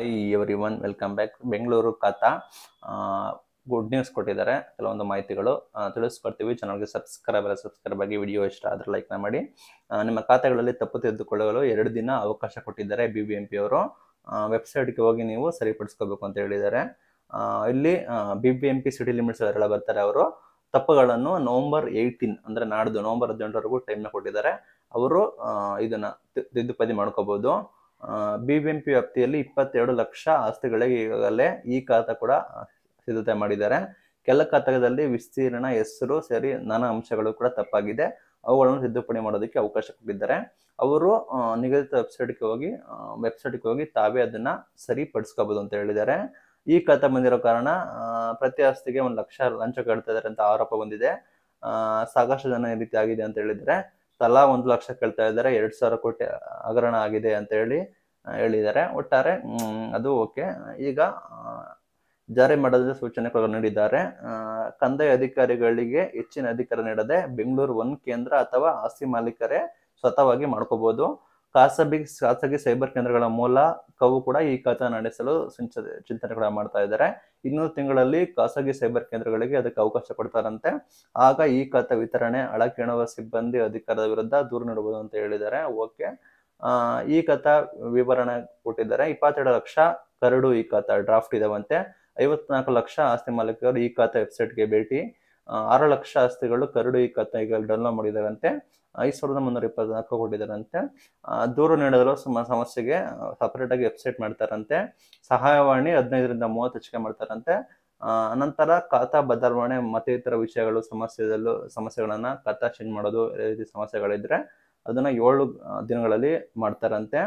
I everyone welcome back Bengaluru khata good news ಕೊಟ್ಟಿದ್ದಾರೆ ಕೆಲವೊಂದು ಮಾಹಿತಿಗಳು ತಿಳಿಸ್ಕೊಡ್ತೀವಿ ಚಾನಲ್ಗೆ ಸಬ್ಸ್ಕ್ರೈಬ್ ಸಬ್ಸ್ಕ್ರೈಬ್ ಆಗಿ ವಿಡಿಯೋ ಇಷ್ಟ ಆದರೆ ಲೈಕ್ನ ಮಾಡಿ ನಿಮ್ಮ ಖಾತೆಗಳಲ್ಲಿ ತಪ್ಪು ತೆಗೆದುಕೊಳ್ಳಲು ಎರಡು ದಿನ ಅವಕಾಶ ಕೊಟ್ಟಿದ್ದಾರೆ ಬಿ ಬಿ ಎಂ ಪಿ ಅವರು ವೆಬ್ಸೈಟ್ಗೆ ಹೋಗಿ ನೀವು ಸರಿಪಡಿಸ್ಕೋಬೇಕು ಅಂತ ಹೇಳಿದ್ದಾರೆ ಇಲ್ಲಿ B B M P city limits ಅವರೆಲ್ಲ ಬರ್ತಾರೆ ಅವರು ತಪ್ಪುಗಳನ್ನು ನವಂಬರ್ ಏಯ್ಟೀನ್ ಅಂದರೆ ನಾಡ್ದು ನವಂಬರ್ ಹದಿನೆಂಟರವರೆಗೂ ಟೈಮ್ನ ಕೊಟ್ಟಿದ್ದಾರೆ ಅವರು ಇದನ್ನು ತಿದ್ದುಪದಿ ಮಾಡ್ಕೋಬೋದು ಬಿಬಿಎಂಪಿ ವ್ಯಾಪ್ತಿಯಲ್ಲಿ ಇಪ್ಪತ್ತೆರಡು ಲಕ್ಷ ಆಸ್ತಿಗಳಿಗೆ ಈಗಾಗಲೇ ಈ ಖಾತಾ ಕೂಡ ಸಿದ್ಧತೆ ಮಾಡಿದ್ದಾರೆ ಕೆಲ ಖಾತಕದಲ್ಲಿ ವಿಸ್ತೀರ್ಣ ಹೆಸರು ಸರಿ ನಾನಾ ಅಂಶಗಳು ಕೂಡ ತಪ್ಪಾಗಿದೆ ಅವುಗಳನ್ನು ತಿದ್ದುಪಡಿ ಮಾಡೋದಕ್ಕೆ ಅವಕಾಶ ಕೊಟ್ಟಿದ್ದಾರೆ ಅವರು ನಿಗದಿತ ವೆಬ್ಸೈಟ್ಗೆ ಹೋಗಿ ವೆಬ್ಸೈಟ್ಗೆ ಹೋಗಿ ತಾವೇ ಅದನ್ನ ಸರಿಪಡಿಸ್ಕೋಬಹುದು ಅಂತ ಹೇಳಿದ್ದಾರೆ ಈ ಖಾತಾ ಬಂದಿರೋ ಕಾರಣ ಪ್ರತಿ ಆಸ್ತಿಗೆ ಒಂದು ಲಕ್ಷ ಲಂಚ ಕಟ್ತಾ ಅಂತ ಆರೋಪ ಬಂದಿದೆ ಸಾಕಷ್ಟು ಜನ ಈ ರೀತಿ ಆಗಿದೆ ಅಂತ ಹೇಳಿದ್ದಾರೆ ತಲಾ ಒಂದು ಲಕ್ಷ ಕೇಳ್ತಾ ಇದ್ದಾರೆ ಎರಡು ಸಾವಿರ ಕೋಟಿ ಹಗರಣ ಆಗಿದೆ ಅಂತ ಹೇಳಿ ಹೇಳಿದ್ದಾರೆ ಒಟ್ಟಾರೆ ಅದು ಓಕೆ ಈಗ ಜಾರಿ ಮಾಡದ ಸೂಚನೆ ನೀಡಿದ್ದಾರೆ ಕಂದಾಯ ಅಧಿಕಾರಿಗಳಿಗೆ ಹೆಚ್ಚಿನ ಅಧಿಕಾರ ನೀಡದೆ ಬೆಂಗಳೂರು ಒನ್ ಕೇಂದ್ರ ಅಥವಾ ಆಸ್ತಿ ಮಾಲೀಕರೇ ಸ್ವತಃವಾಗಿ ಮಾಡ್ಕೋಬಹುದು ಖಾಸಗಿ ಖಾಸಗಿ ಸೈಬರ್ ಕೇಂದ್ರಗಳ ಮೂಲಕವೂ ಕೂಡ ಈ ಖಾತಾ ನಡೆಸಲು ಕೂಡ ಮಾಡ್ತಾ ಇದ್ದಾರೆ ಇನ್ನೂರು ತಿಂಗಳಲ್ಲಿ ಖಾಸಗಿ ಸೈಬರ್ ಕೇಂದ್ರಗಳಿಗೆ ಅದಕ್ಕೆ ಅವಕಾಶ ಕೊಡ್ತಾರಂತೆ ಆಗ ಈ ಖಾತಾ ವಿತರಣೆ ಅಳಕಿಣುವ ಸಿಬ್ಬಂದಿ ಅಧಿಕಾರದ ವಿರುದ್ಧ ದೂರು ನೀಡಬಹುದು ಅಂತ ಹೇಳಿದ್ದಾರೆ ಓಕೆ ಈ ಖಾತಾ ವಿವರಣೆ ಕೊಟ್ಟಿದ್ದಾರೆ ಇಪ್ಪತ್ತೆರಡು ಲಕ್ಷ ಕರಡು ಈ ಖಾತಾ ಡ್ರಾಫ್ಟ್ ಇದಾವಂತೆ ಐವತ್ನಾಲ್ಕು ಲಕ್ಷ ಆಸ್ತಿ ಮಾಲೀಕರು ಈ ಖಾತಾ ವೆಬ್ಸೈಟ್ಗೆ ಭೇಟಿ ಆರು ಲಕ್ಷ ಆಸ್ತಿಗಳು ಕರಡು ಈ ಖಾತಾ ಈಗ ಡೌನ್ಲೋಡ್ ಮಾಡಿದಾವಂತೆ ಐದು ಸಾವಿರದ ಮುನ್ನೂರ ಇಪ್ಪತ್ನಾಲ್ಕು ಕೊಟ್ಟಿದ್ದಾರಂತೆ ದೂರು ಸುಮ್ಮ ಸಮಸ್ಯೆಗೆ ಆಗಿ ವೆಬ್ಸೈಟ್ ಮಾಡ್ತಾರಂತೆ ಸಹಾಯವಾಣಿ ಹದಿನೈದರಿಂದ ಮೂವತ್ತು ಹೆಚ್ಚಿಗೆ ಮಾಡ್ತಾರಂತೆ ನಂತರ ಖಾತಾ ಬದಲಾವಣೆ ಮತ್ತಿತರ ವಿಷಯಗಳು ಸಮಸ್ಯೆದಲ್ಲೂ ಸಮಸ್ಯೆಗಳನ್ನು ಖಾತಾ ಚೇಂಜ್ ಮಾಡೋದು ರೀತಿ ಸಮಸ್ಯೆಗಳಿದ್ರೆ ಅದನ್ನು ಏಳು ದಿನಗಳಲ್ಲಿ ಮಾಡ್ತಾರಂತೆ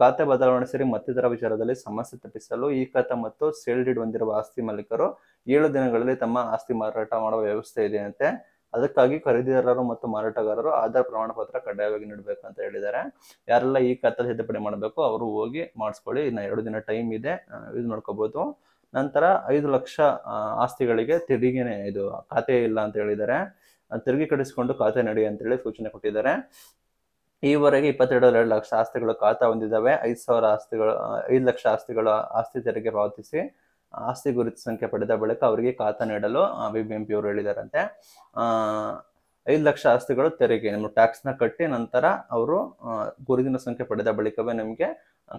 ಖಾತೆ ಬದಲಾವಣೆ ಸೇರಿ ಮತ್ತಿತರ ವಿಚಾರದಲ್ಲಿ ಸಮಸ್ಯೆ ತಪ್ಪಿಸಲು ಈ ಖಾತಾ ಮತ್ತು ಸೇಲ್ ಡೀಡ್ ಹೊಂದಿರುವ ಆಸ್ತಿ ಮಾಲೀಕರು ಏಳು ದಿನಗಳಲ್ಲಿ ತಮ್ಮ ಆಸ್ತಿ ಮಾರಾಟ ಮಾಡುವ ವ್ಯವಸ್ಥೆ ಇದೆ ಅಂತೆ ಅದಕ್ಕಾಗಿ ಖರೀದಿದಾರರು ಮತ್ತು ಮಾರಾಟಗಾರರು ಆಧಾರ್ ಪ್ರಮಾಣ ಪತ್ರ ಕಡ್ಡಾಯವಾಗಿ ನೀಡಬೇಕಂತ ಹೇಳಿದ್ದಾರೆ ಯಾರೆಲ್ಲ ಈ ಕತ್ತಲು ತಿದ್ದುಪಡಿ ಮಾಡಬೇಕು ಅವರು ಹೋಗಿ ಮಾಡಿಸ್ಕೊಳ್ಳಿ ಇನ್ನು ಎರಡು ದಿನ ಟೈಮ್ ಇದೆ ಯೂಸ್ ಮಾಡ್ಕೋಬಹುದು ನಂತರ ಐದು ಲಕ್ಷ ಆಸ್ತಿಗಳಿಗೆ ತೆರಿಗೆನೆ ಇದು ಖಾತೆ ಇಲ್ಲ ಅಂತ ಹೇಳಿದ್ದಾರೆ ತೆರಿಗೆ ಕಡಿಸಿಕೊಂಡು ಖಾತೆ ನಡಿ ಅಂತೇಳಿ ಸೂಚನೆ ಕೊಟ್ಟಿದ್ದಾರೆ ಈವರೆಗೆ ಇಪ್ಪತ್ತೆರಡು ಎರಡು ಲಕ್ಷ ಆಸ್ತಿಗಳು ಖಾತಾ ಹೊಂದಿದ್ದಾವೆ ಐದು ಸಾವಿರ ಆಸ್ತಿಗಳು ಐದು ಲಕ್ಷ ಆಸ್ತಿಗಳ ಆಸ್ತಿ ತೆರಿಗೆ ಪಾವತಿಸಿ ಆಸ್ತಿ ಗುರುತು ಸಂಖ್ಯೆ ಪಡೆದ ಬಳಿಕ ಅವರಿಗೆ ಖಾತಾ ನೀಡಲು ಬಿ ಬಿ ಎಂ ಪಿ ಅವರು ಹೇಳಿದಾರಂತೆ ಐದು ಲಕ್ಷ ಆಸ್ತಿಗಳು ತೆರಿಗೆ ನಿಮ್ಮ ನ ಕಟ್ಟಿ ನಂತರ ಅವರು ಗುರುತಿನ ಸಂಖ್ಯೆ ಪಡೆದ ಬಳಿಕವೇ ನಿಮಗೆ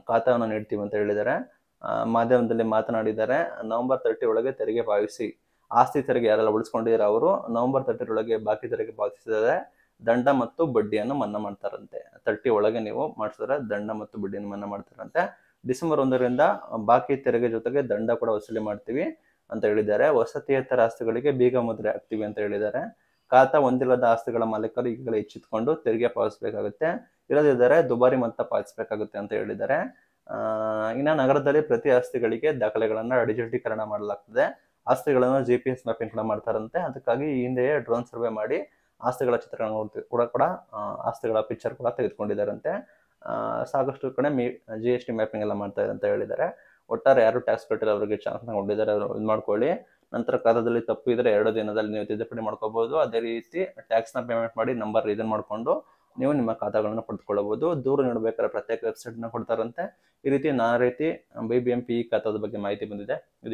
ಖಾತಾವನ್ನು ನೀಡ್ತೀವಿ ಅಂತ ಹೇಳಿದ್ದಾರೆ ಮಾಧ್ಯಮದಲ್ಲಿ ಮಾತನಾಡಿದ್ದಾರೆ ನವೆಂಬರ್ ತರ್ಟಿ ಒಳಗೆ ತೆರಿಗೆ ಪಾವಿಸಿ ಆಸ್ತಿ ತೆರಿಗೆ ಯಾರೆಲ್ಲ ಉಳಿಸ್ಕೊಂಡಿದ್ದಾರೆ ಅವರು ನವೆಂಬರ್ ತರ್ಟಿ ಒಳಗೆ ಬಾಕಿ ತೆರಿಗೆ ಪಾವತಿಸಿದರೆ ದಂಡ ಮತ್ತು ಬಡ್ಡಿಯನ್ನು ಮನ್ನಾ ಮಾಡ್ತಾರಂತೆ ತರ್ಟಿ ಒಳಗೆ ನೀವು ಮಾಡಿಸಿದ್ರೆ ದಂಡ ಮತ್ತು ಬಡ್ಡಿಯನ್ನು ಮನ್ನಾ ಮಾಡ್ತಾರಂತೆ ಡಿಸೆಂಬರ್ ಒಂದರಿಂದ ಬಾಕಿ ತೆರಿಗೆ ಜೊತೆಗೆ ದಂಡ ಕೂಡ ವಸೂಲಿ ಮಾಡ್ತೀವಿ ಅಂತ ಹೇಳಿದ್ದಾರೆ ವಸತಿಯೇತರ ಆಸ್ತಿಗಳಿಗೆ ಬೀಗ ಮುದ್ರೆ ಆಗ್ತೀವಿ ಅಂತ ಹೇಳಿದ್ದಾರೆ ಖಾತಾ ಹೊಂದಿಲ್ಲದ ಆಸ್ತಿಗಳ ಮಾಲೀಕರು ಈಗಲೇ ಹೆಚ್ಚಿತ್ಕೊಂಡು ತೆರಿಗೆ ಪಾವತಿಸಬೇಕಾಗುತ್ತೆ ಇಲ್ಲದಿದ್ದರೆ ದುಬಾರಿ ಮೊತ್ತ ಪಾವತಿಸಬೇಕಾಗುತ್ತೆ ಅಂತ ಹೇಳಿದ್ದಾರೆ ಇನ್ನು ನಗರದಲ್ಲಿ ಪ್ರತಿ ಆಸ್ತಿಗಳಿಗೆ ದಾಖಲೆಗಳನ್ನು ಡಿಜಿಟಲೀಕರಣ ಮಾಡಲಾಗ್ತದೆ ಆಸ್ತಿಗಳನ್ನು ಜಿ ಪಿ ಎಸ್ ಮ್ಯಾಪಿಂಗ್ ಕೂಡ ಮಾಡ್ತಾರಂತೆ ಅದಕ್ಕಾಗಿ ಈ ಹಿಂದೆಯೇ ಡ್ರೋನ್ ಸರ್ವೆ ಮಾಡಿ ಆಸ್ತಿಗಳ ಚಿತ್ರಗಳನ್ನು ಕೂಡ ಕೂಡ ಆಸ್ತಿಗಳ ಪಿಕ್ಚರ್ ಕೂಡ ತೆಗೆದುಕೊಂಡಿದ್ದಾರಂತೆ ಸಾಕಷ್ಟು ಕಡೆ ಮಿ ಜಿ ಎಸ್ ಟಿ ಮ್ಯಾಪಿಂಗ್ ಎಲ್ಲ ಮಾಡ್ತಾ ಇದೆ ಅಂತ ಹೇಳಿದ್ದಾರೆ ಒಟ್ಟಾರೆ ಯಾರು ಟ್ಯಾಕ್ಸ್ ಕಟ್ಟಿಲ್ಲ ಅವರಿಗೆ ಚಾನ್ಸ್ ಕೊಟ್ಟಿದ್ದಾರೆ ಅವರು ಇದು ಮಾಡ್ಕೊಳ್ಳಿ ನಂತರ ಖಾತಾದಲ್ಲಿ ತಪ್ಪು ಇದ್ರೆ ಎರಡು ದಿನದಲ್ಲಿ ನೀವು ತಿದ್ದುಪಡಿ ಮಾಡ್ಕೋಬಹುದು ಅದೇ ರೀತಿ ಟ್ಯಾಕ್ಸ್ನ ಪೇಮೆಂಟ್ ಮಾಡಿ ನಂಬರ್ ರೀಸನ್ ಮಾಡಿಕೊಂಡು ನೀವು ನಿಮ್ಮ ಖಾತಾಗಳನ್ನು ಪಡೆದುಕೊಳ್ಳಬಹುದು ದೂರು ನೀಡಬೇಕಾದ್ರೆ ಪ್ರತ್ಯೇಕ ವೆಬ್ಸೈಟ್ನ ಕೊಡ್ತಾರಂತೆ ಈ ರೀತಿ ನಾನಾ ರೀತಿ B B M P e ಖಾತಾದ ಬಗ್ಗೆ ಮಾಹಿತಿ ಬಂದಿದೆ